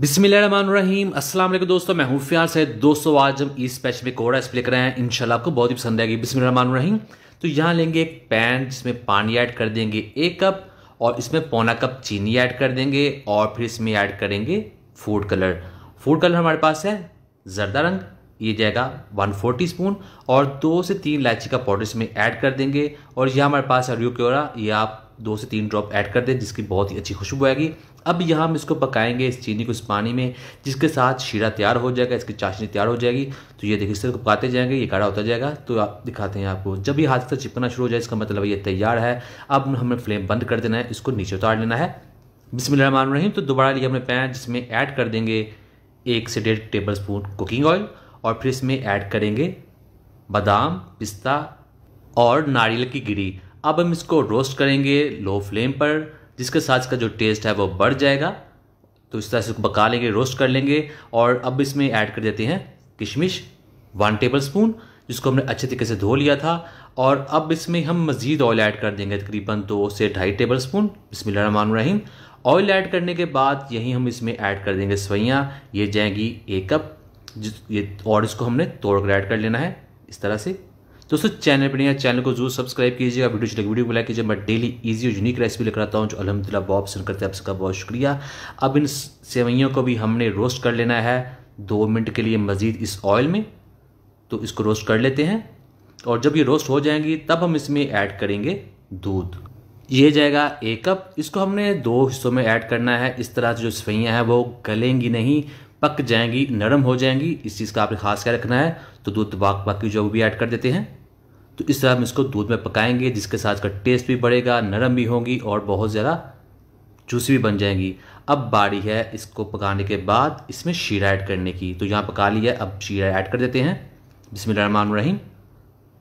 बिस्मिल्लाहिर्रहमानिर्रहीम अस्सलाम वालेकुम दोस्तों मैं हूं से दोस्तों आज हम इस पैच में कोड़ा एक्सप्ले कर रहे हैं इंशाल्लाह आपको बहुत ही पसंद आएगी बिस्मिल्लाहिर्रहमानिर्रहीम तो यहाँ लेंगे एक पैन जिसमें पानी ऐड कर देंगे एक कप और इसमें पौना कप चीनी ऐड कर देंगे और फिर इसमें ऐड करेंगे फूड कलर फूड कलर हमारे पास है जरदा रंग ये जाएगा वन फोर टी स्पून और दो से तीन इलायची का पाउडर इसमें ऐड कर देंगे और यह हमारे पास है रू क्योरा ये आप दो से तीन ड्रॉप ऐड कर दें जिसकी बहुत ही अच्छी खुशबू आएगी अब यहाँ हम इसको पकाएंगे इस चीनी को इस पानी में जिसके साथ शीरा तैयार हो जाएगा इसकी चाशनी तैयार हो जाएगी तो ये देखिए सिर्फ पकाते जाएंगे ये गाढ़ा होता जाएगा तो आप दिखाते हैं आपको जब ये हाथ से चिपकना शुरू हो जाए इसका मतलब ये तैयार है अब हमें फ्लेम बंद कर देना है इसको नीचे उतार लेना है मान रही तो दोबारा लिए हमने पैन जिसमें ऐड कर देंगे एक से डेढ़ टेबल स्पून कुकिंग ऑयल और फिर इसमें ऐड करेंगे बादाम पिस्ता और नारियल की गिरी अब हम इसको रोस्ट करेंगे लो फ्लेम पर जिसके साथ इसका जो टेस्ट है वो बढ़ जाएगा तो इस तरह से पका लेंगे रोस्ट कर लेंगे और अब इसमें ऐड कर देते हैं किशमिश वन टेबल स्पून जिसको हमने अच्छे तरीके से धो लिया था और अब इसमें हम मज़ीद ऑयल ऐड कर देंगे तकरीबन दो से ढाई टेबल स्पून इसमें रहीम ऑयल ऐड करने के बाद यहीं हम इसमें ऐड कर देंगे सवैयाँ ये जाएंगी एक कप जिस ये और इसको हमने तोड़ कर ऐड कर लेना है इस तरह से दोस्तों चैनल पर नया चैनल को जरूर सब्सक्राइब कीजिएगा वीडियो चलिए वीडियो बुलाई कीजिए मैं डेली इजी और यूनिक रेसिपी लेकर आता हूँ जो अलहमदिल्ला बहुत पसंद करते हैं आप सबका बहुत शुक्रिया अब इन सेवैयों को भी हमने रोस्ट कर लेना है दो मिनट के लिए मज़ीद इस ऑयल में तो इसको रोस्ट कर लेते हैं और जब ये रोस्ट हो जाएंगी तब हम इसमें ऐड करेंगे दूध ये जाएगा एक कप इसको हमने दो हिस्सों में ऐड करना है इस तरह से जो सफैयाँ हैं वो गलेंगी नहीं पक जाएंगी नरम हो जाएंगी इस चीज़ का आपने खास ख्याल रखना है तो दूध बाक बाकी जो भी ऐड कर देते हैं तो इस तरह हम इसको दूध में पकाएंगे जिसके साथ का टेस्ट भी बढ़ेगा नरम भी होंगी और बहुत ज़्यादा जूसी भी बन जाएंगी अब बारी है इसको पकाने के बाद इसमें शीरा ऐड करने की तो यहाँ पका लिया अब शीरा ऐड कर देते हैं जिसमें रहमान रहीम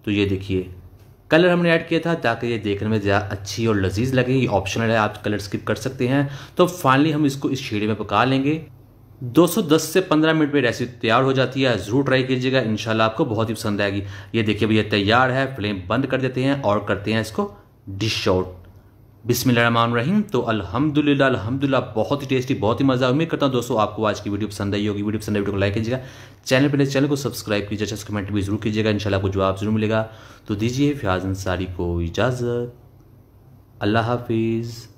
तो ये देखिए कलर हमने ऐड किया था ताकि ये देखने में ज़्यादा अच्छी और लजीज लगे ये ऑप्शनल है आप कलर स्किप कर सकते हैं तो फाइनली हम इसको इस शीरे में पका लेंगे 210 से 15 मिनट में रेसिपी तैयार हो जाती है ज़रूर ट्राई कीजिएगा इंशाल्लाह आपको बहुत ही पसंद आएगी ये देखिए भैया तैयार है फ्लेम बंद कर देते हैं और करते हैं इसको डिश आउट रहीम तो अल्हम्दुलिल्लाह अल्हम्दुलिल्लाह बहुत ही टेस्टी बहुत ही मज़ा उम्मीद करता हूँ दोस्तों आपको आज की वीडियो पसंद आई होगी वीडियो पसंद आई वीडियो को लाइक कीजिएगा चैनल पर चैनल को सब्सक्राइब कीजिए अच्छा कमेंट भी जरूर कीजिएगा इन आपको जवाब जरूर मिलेगा तो दीजिए फ्याज अंसारी को इजाज़त अल्लाह हाफिज़